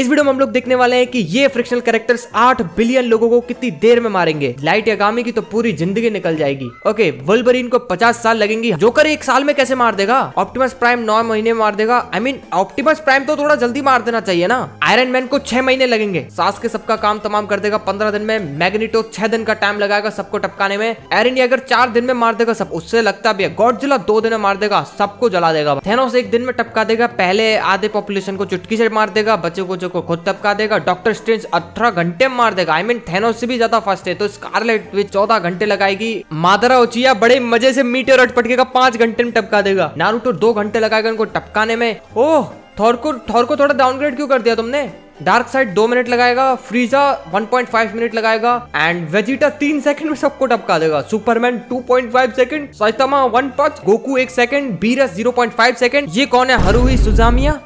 इस वीडियो में हम लोग देखने वाले हैं कि ये फ्रिक्शनल कैरेक्टर्स 8 बिलियन लोगों को कितनी देर में मारेंगे लाइट यागामी की तो पूरी जिंदगी निकल जाएगी ओके वुल्वरीन को 50 साल लगेंगी जोकर एक साल में कैसे मार देगा ऑप्टिमस प्राइम नौ महीने मार देगा आई मीन ऑप्टिमस प्राइम तो थोड़ा जल्दी मार देना चाहिए ना आयरन मैन को छह महीने लगेंगे सास के सबका काम तमाम कर देगा पंद्रह दिन में मैग्नेटो छह दिन का टाइम लगाएगा सबको टपकाने में एरन अगर चार दिन में मार देगा सब उससे लगता भी है गॉड जिला दो दिन में मार देगा सबको जला देगा एक दिन में टपका देगा पहले आधे पॉपुलेशन को चुटकी से मार देगा बच्चों को जो को खुद तबका देगा डॉक्टर स्ट्रेंज अठारह घंटे मार देगा I I mean mean, Thanos से भी ज्यादा फास्ट है तो स्कारलेट विच चौदह घंटे लगाएगी मादरा उचिया बड़े मजे से मीटर अट पटकेगा पांच घंटे में टपका देगा नारूटो दो घंटे लगाएगा उनको टपकाने में ओह थोर को थोर को थोड़ा डाउनग्रेड क्यों कर दिया तुमने डार्क साइड दो मिनट लगाएगा फ्रीजा 1.5 मिनट लगाएगा एंड वेजिटा तीन सेकंड में सबको टपका देगा सुपरमैन 2.5 सेकंड साइतामा वन पांच गोकू एक सेकंड बीरस 0.5 सेकंड ये कौन है हरुही सुजामिया